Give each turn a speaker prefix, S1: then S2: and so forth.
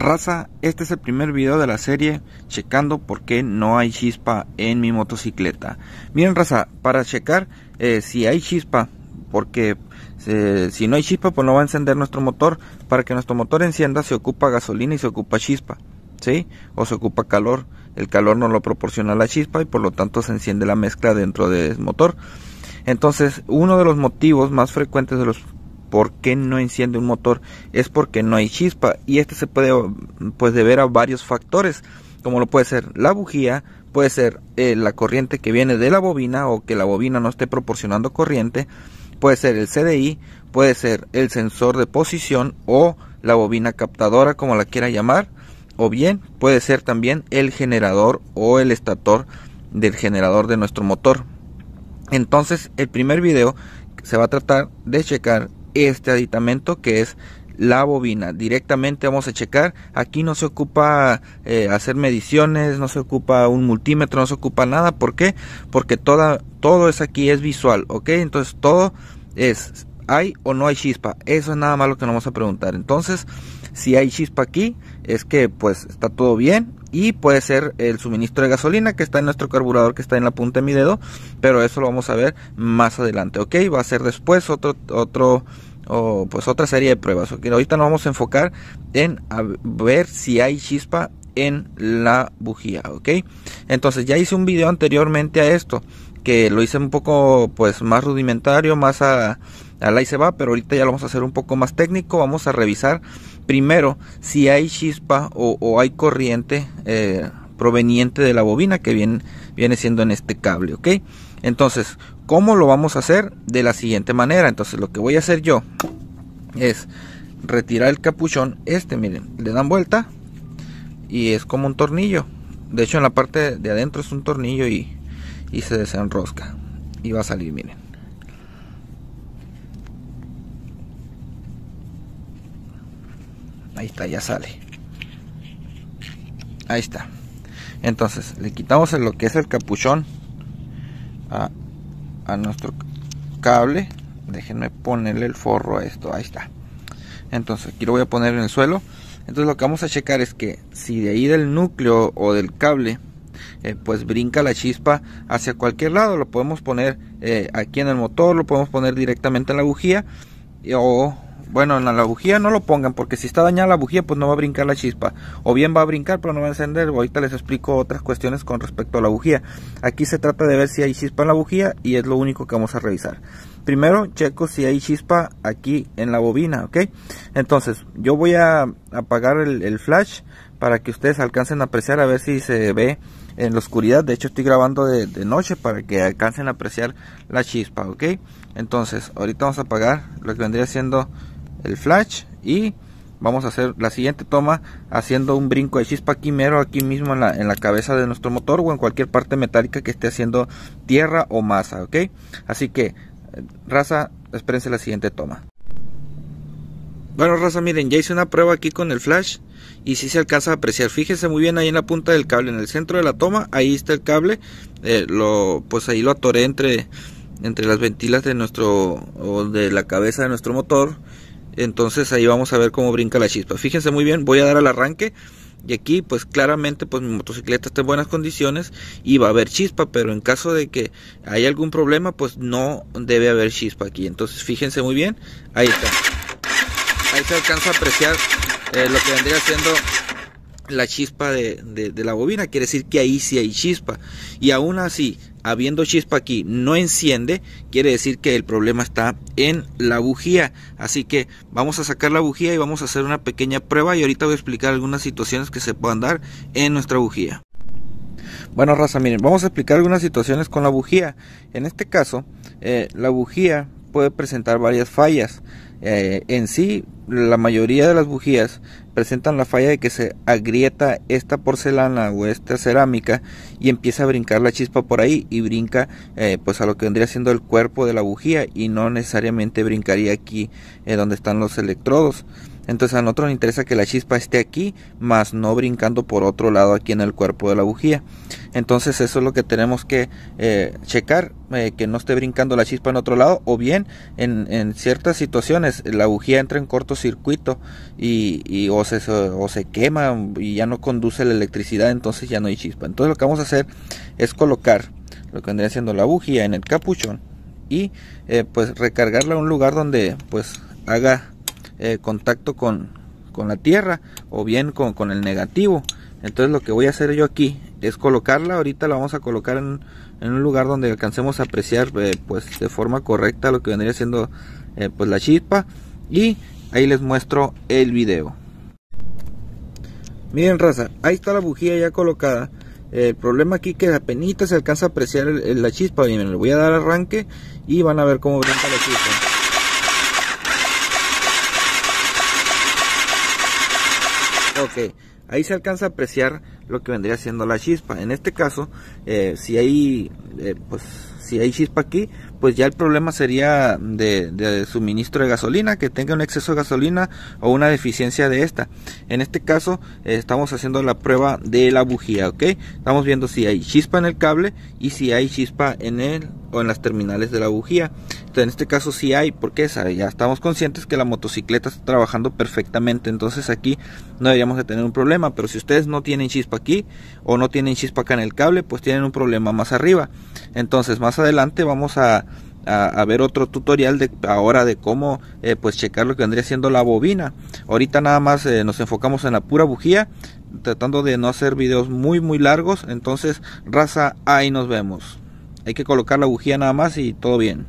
S1: Raza, este es el primer video de la serie checando por qué no hay chispa en mi motocicleta. Miren Raza, para checar eh, si hay chispa, porque eh, si no hay chispa pues no va a encender nuestro motor. Para que nuestro motor encienda se ocupa gasolina y se ocupa chispa, ¿sí? O se ocupa calor. El calor no lo proporciona la chispa y por lo tanto se enciende la mezcla dentro del motor. Entonces, uno de los motivos más frecuentes de los ¿Por qué no enciende un motor? Es porque no hay chispa y este se puede pues deber a varios factores, como lo puede ser la bujía, puede ser eh, la corriente que viene de la bobina o que la bobina no esté proporcionando corriente, puede ser el CDI, puede ser el sensor de posición o la bobina captadora como la quiera llamar, o bien puede ser también el generador o el estator del generador de nuestro motor. Entonces, el primer video se va a tratar de checar este aditamento que es la bobina. Directamente vamos a checar. Aquí no se ocupa eh, hacer mediciones, no se ocupa un multímetro, no se ocupa nada. ¿Por qué? Porque toda, todo es aquí, es visual, ¿ok? Entonces todo es, ¿hay o no hay chispa? Eso es nada más lo que nos vamos a preguntar. Entonces, si hay chispa aquí, es que pues está todo bien y puede ser el suministro de gasolina que está en nuestro carburador que está en la punta de mi dedo, pero eso lo vamos a ver más adelante, ¿ok? Va a ser después otro, otro o pues otra serie de pruebas. que ahorita nos vamos a enfocar en ver si hay chispa en la bujía, ¿ok? Entonces ya hice un video anteriormente a esto que lo hice un poco pues más rudimentario, más a al ahí se va, pero ahorita ya lo vamos a hacer un poco más técnico. Vamos a revisar primero si hay chispa o, hay corriente eh, proveniente de la bobina que viene, viene siendo en este cable, ¿ok? Entonces, ¿cómo lo vamos a hacer? De la siguiente manera. Entonces, lo que voy a hacer yo es retirar el capuchón. Este, miren, le dan vuelta y es como un tornillo. De hecho, en la parte de adentro es un tornillo y, y se desenrosca. Y va a salir, miren. Ahí está, ya sale. Ahí está. Entonces, le quitamos lo que es el capuchón a, nuestro cable. Déjenme ponerle el forro a esto. Ahí está. Entonces, aquí lo voy a poner en el suelo. Entonces, lo que vamos a checar es que si de ahí del núcleo o del cable eh, pues brinca la chispa hacia cualquier lado. Lo podemos poner eh, aquí en el motor, lo podemos poner directamente en la bujía o, bueno, en la, bujía no lo pongan porque si está dañada la bujía pues no va a brincar la chispa. O bien va a brincar pero no va a encender. Ahorita les explico otras cuestiones con respecto a la bujía. Aquí se trata de ver si hay chispa en la bujía y es lo único que vamos a revisar. Primero checo si hay chispa aquí en la bobina, ¿ok? Entonces yo voy a apagar el, flash para que ustedes alcancen a apreciar a ver si se ve en la oscuridad. De hecho, estoy grabando de, de, noche para que alcancen a apreciar la chispa, ¿ok? Entonces, ahorita vamos a apagar lo que vendría siendo el flash y vamos a hacer la siguiente toma haciendo un brinco de chispa aquí mero aquí mismo en la, cabeza de nuestro motor o en cualquier parte metálica que esté haciendo tierra o masa ok así que eh, raza espérense la siguiente toma bueno raza miren ya hice una prueba aquí con el flash y si se alcanza a apreciar fíjense muy bien ahí en la punta del cable en el centro de la toma ahí está el cable eh, lo pues ahí lo atoré entre entre las ventilas de nuestro o de la cabeza de nuestro motor entonces ahí vamos a ver cómo brinca la chispa. Fíjense muy bien, voy a dar al arranque. Y aquí pues claramente pues mi motocicleta está en buenas condiciones y va a haber chispa, pero en caso de que haya algún problema pues no debe haber chispa aquí. Entonces fíjense muy bien, ahí está. Ahí se alcanza a apreciar eh, lo que vendría siendo la chispa de, la bobina, quiere decir que ahí sí hay chispa. Y aún así, habiendo chispa aquí, no enciende, quiere decir que el problema está en la bujía. Así que vamos a sacar la bujía y vamos a hacer una pequeña prueba y ahorita voy a explicar algunas situaciones que se puedan dar en nuestra bujía. Bueno, raza, miren, vamos a explicar algunas situaciones con la bujía. En este caso, eh, la bujía puede presentar varias fallas. Eh, en sí, la mayoría de las bujías presentan la falla de que se agrieta esta porcelana o esta cerámica y empieza a brincar la chispa por ahí y brinca eh, pues a lo que vendría siendo el cuerpo de la bujía y no necesariamente brincaría aquí eh, donde están los electrodos. Entonces a nosotros nos interesa que la chispa esté aquí, más no brincando por otro lado aquí en el cuerpo de la bujía. Entonces eso es lo que tenemos que eh, checar, eh, que no esté brincando la chispa en otro lado, o bien en, ciertas situaciones la bujía entra en cortocircuito y, o, se, o se quema y ya no conduce la electricidad, entonces ya no hay chispa. Entonces lo que vamos a hacer es colocar lo que vendría siendo la bujía en el capuchón y eh, pues recargarla a un lugar donde pues haga eh, contacto con, la tierra o bien con, el negativo. Entonces lo que voy a hacer yo aquí es colocarla, ahorita la vamos a colocar en, un lugar donde alcancemos a apreciar eh, pues de forma correcta lo que vendría siendo eh, pues la chispa y ahí les muestro el video. Miren raza, ahí está la bujía ya colocada. El problema aquí que apenas se alcanza a apreciar la chispa. bien, le voy a dar arranque y van a ver cómo brinca la chispa. Ok, ahí se alcanza a apreciar lo que vendría siendo la chispa. En este caso, eh, si hay eh, pues si hay chispa aquí, pues ya el problema sería de, suministro de gasolina, que tenga un exceso de gasolina o una deficiencia de esta. En este caso, eh, estamos haciendo la prueba de la bujía, ¿ok? Estamos viendo si hay chispa en el cable y si hay chispa en el en las terminales de la bujía. Entonces, en este caso sí hay, porque ya estamos conscientes que la motocicleta está trabajando perfectamente, entonces aquí no deberíamos de tener un problema, pero si ustedes no tienen chispa aquí o no tienen chispa acá en el cable, pues tienen un problema más arriba. Entonces, más adelante vamos a ver otro tutorial de ahora de cómo eh, pues checar lo que vendría siendo la bobina ahorita nada más eh, nos enfocamos en la pura bujía tratando de no hacer videos muy muy largos entonces raza ahí nos vemos hay que colocar la bujía nada más y todo bien.